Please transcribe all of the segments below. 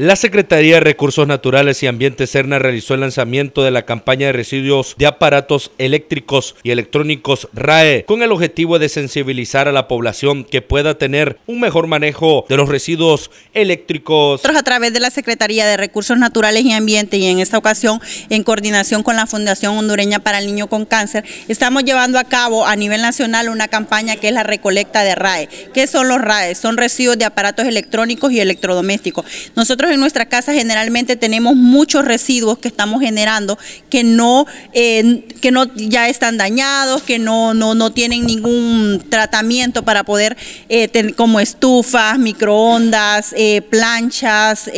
La Secretaría de Recursos Naturales y Ambiente Cerna realizó el lanzamiento de la campaña de residuos de aparatos eléctricos y electrónicos RAE con el objetivo de sensibilizar a la población que pueda tener un mejor manejo de los residuos eléctricos. a través de la Secretaría de Recursos Naturales y Ambiente y en esta ocasión en coordinación con la Fundación Hondureña para el Niño con Cáncer estamos llevando a cabo a nivel nacional una campaña que es la recolecta de RAE. ¿Qué son los RAE? Son residuos de aparatos electrónicos y electrodomésticos. Nosotros en nuestra casa generalmente tenemos muchos residuos que estamos generando que no, eh, que no ya están dañados, que no, no, tienen ningún tratamiento para poder, eh, como estufas, microondas, eh, planchas,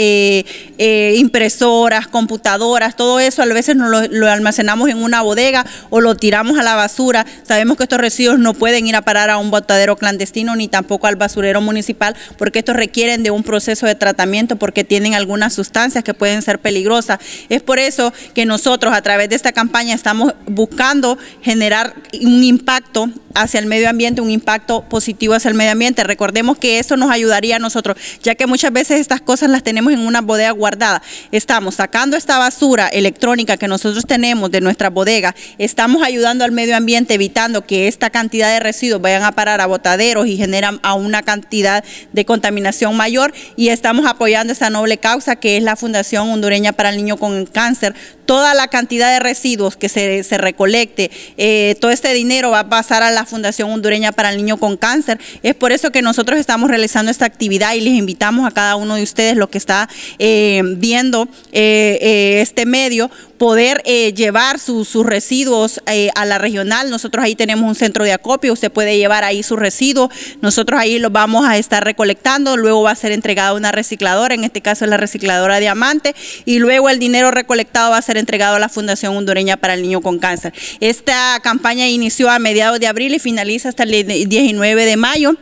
impresoras, computadoras, todo eso a veces nos lo, almacenamos en una bodega o lo tiramos a la basura. Sabemos que estos residuos no pueden ir a parar a un botadero clandestino ni tampoco al basurero municipal porque estos requieren de un proceso de tratamiento porque tienen algunas sustancias que pueden ser peligrosas. Es por eso que nosotros a través de esta campaña estamos buscando generar un impacto hacia el medio ambiente, un impacto positivo hacia el medio ambiente. Recordemos que eso nos ayudaría a nosotros, ya que muchas veces estas cosas las tenemos en una bodega guardada. Estamos sacando esta basura electrónica que nosotros tenemos de nuestra bodega, estamos ayudando al medio ambiente, evitando que esta cantidad de residuos vayan a parar a botaderos y generan a una cantidad de contaminación mayor y estamos apoyando esta noble causa que es la Fundación Hondureña para el Niño con Cáncer. Toda la cantidad de residuos que se, recolecte, eh, todo este dinero va a pasar a la Fundación Hondureña para el Niño con Cáncer. Es por eso que nosotros estamos realizando esta actividad y les invitamos a cada uno de ustedes, lo que está eh, viendo eh, eh, este medio, poder llevar sus residuos a la regional. Nosotros ahí tenemos un centro de acopio, usted puede llevar ahí sus residuos, nosotros ahí los vamos a estar recolectando, luego va a ser entregada una recicladora, en este caso es la recicladora Diamante, y luego el dinero recolectado va a ser entregado a la Fundación Hondureña para el Niño con Cáncer. Esta campaña inició a mediados de abril y finaliza hasta el 19 de mayo.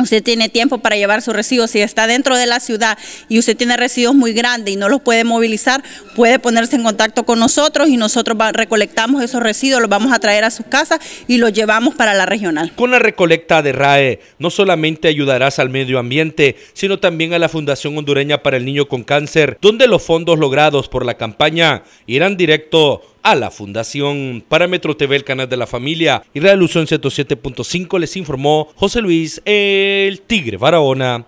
Usted tiene tiempo para llevar sus residuos. Si está dentro de la ciudad y usted tiene residuos muy grandes y no los puede movilizar, puede ponerse en contacto con nosotros y nosotros recolectamos esos residuos, los vamos a traer a sus casas y los llevamos para la regional. Con la recolecta de RAE, no solamente ayudarás al medio ambiente, sino también a la Fundación Hondureña para el Niño con Cáncer, donde los fondos logrados por la campaña irán directo a la Fundación. Parámetro TV, el canal de la familia y en 107.5 les informó José Luis El Tigre Barahona.